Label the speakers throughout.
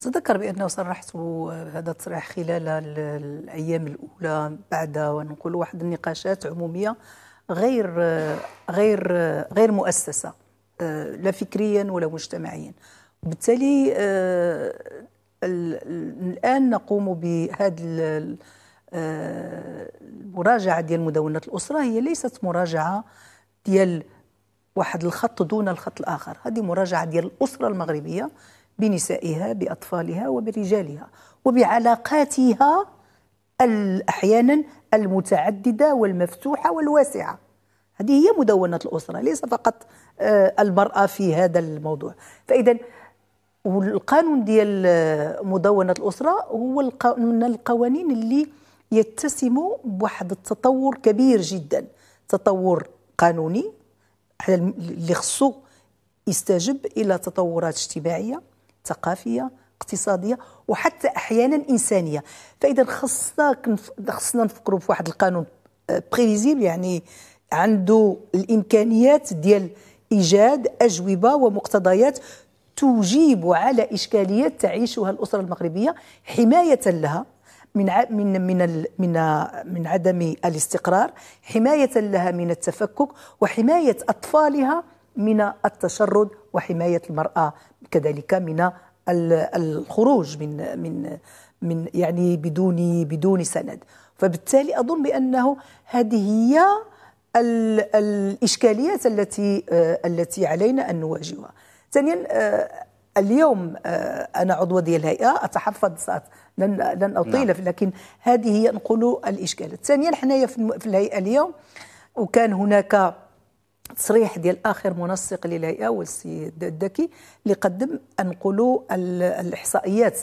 Speaker 1: تذكر بأنه صرحت هذا التصريح خلال الأيام الأولى بعد ونقول واحد النقاشات عمومية غير غير غير مؤسسة آه، لا فكريا ولا مجتمعيا وبالتالي آه، الآن نقوم بهذا المراجعة آه، ديال مدونة الأسرة هي ليست مراجعة ديال واحد الخط دون الخط الآخر هذه مراجعة ديال الأسرة المغربية بنسائها باطفالها وبرجالها وبعلاقاتها احيانا المتعدده والمفتوحه والواسعه هذه هي مدونه الاسره ليس فقط آه، المراه في هذا الموضوع فاذا والقانون ديال آه، مدونه الاسره هو من القوانين اللي يتسم بواحد التطور كبير جدا تطور قانوني اللي خصو يستجب الى تطورات اجتماعيه ثقافيه اقتصاديه وحتى احيانا انسانيه فاذا خصنا خصنا نفكروا في واحد القانون بريفيزيبل آه، يعني عنده الامكانيات ديال ايجاد اجوبه ومقتضيات تجيب على اشكاليات تعيشها الاسره المغربيه حمايه لها من من من من من عدم الاستقرار حمايه لها من التفكك وحمايه اطفالها من التشرد وحمايه المراه كذلك من الخروج من من من يعني بدون بدون سند فبالتالي اظن بانه هذه هي الاشكاليات التي التي علينا ان نواجهها ثانيا اليوم انا عضو ديال الهيئه اتحفظ لن لن اطيل نعم. لكن هذه هي نقول الاشكالات ثانيا حنايا في الهيئه اليوم وكان هناك تصريح ديال اخر منسق للهيئه والسيد الدكي اللي قدم انقلوا الاحصائيات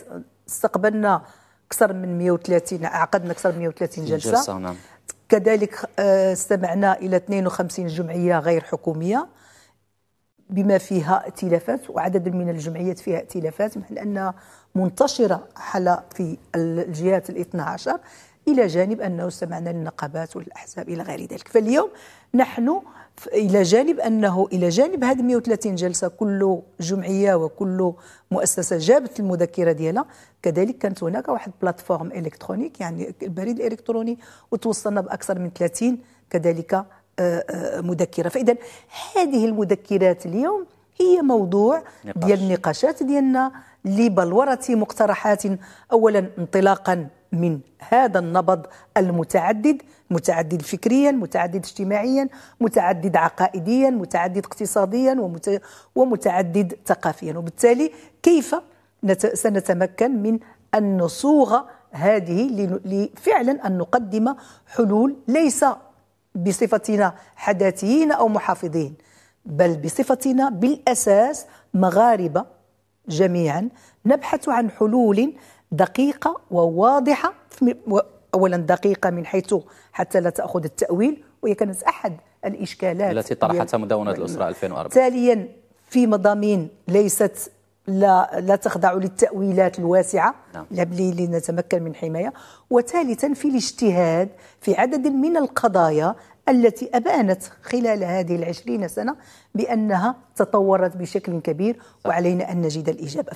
Speaker 1: استقبلنا اكثر من 130 عقدنا اكثر من 130 جلسه, جلسة نعم. كذلك آه، استمعنا الى 52 جمعيه غير حكوميه بما فيها ائتلافات وعدد من الجمعيات فيها ائتلافات بحيث انها منتشره حالة في الجهات ال 12 إلى جانب أنه استمعنا للنقابات والأحزاب إلى غير ذلك فاليوم نحن إلى جانب أنه إلى جانب هذه 130 جلسة كل جمعية وكل مؤسسة جابت المذكرة ديالها كذلك كانت هناك واحد بلاتفورم إلكترونيك يعني البريد الإلكتروني وتوصلنا بأكثر من 30 كذلك آه، آه، مذكرة فإذا هذه المذكرات اليوم هي موضوع نقاش. ديال النقاشات ديالنا لبلورة مقترحات أولا انطلاقا من هذا النبض المتعدد متعدد فكريا متعدد اجتماعيا متعدد عقائديا متعدد اقتصاديا ومت... ومتعدد ثقافيا وبالتالي كيف سنتمكن من أن نصوغ هذه لفعلا أن نقدم حلول ليس بصفتنا حداثيين أو محافظين بل بصفتنا بالأساس مغاربة جميعا نبحث عن حلول دقيقة وواضحة أولا دقيقة من حيث حتى لا تأخذ التأويل وهي كانت أحد الإشكالات التي طرحتها مدونة الأسرة 2004 تاليا في مضامين ليست لا لا تخضع للتأويلات الواسعة نعم. نعم. لنتمكن من حماية وثالثا في الاجتهاد في عدد من القضايا التي أبانت خلال هذه العشرين سنة بأنها تطورت بشكل كبير وعلينا أن نجد الإجابة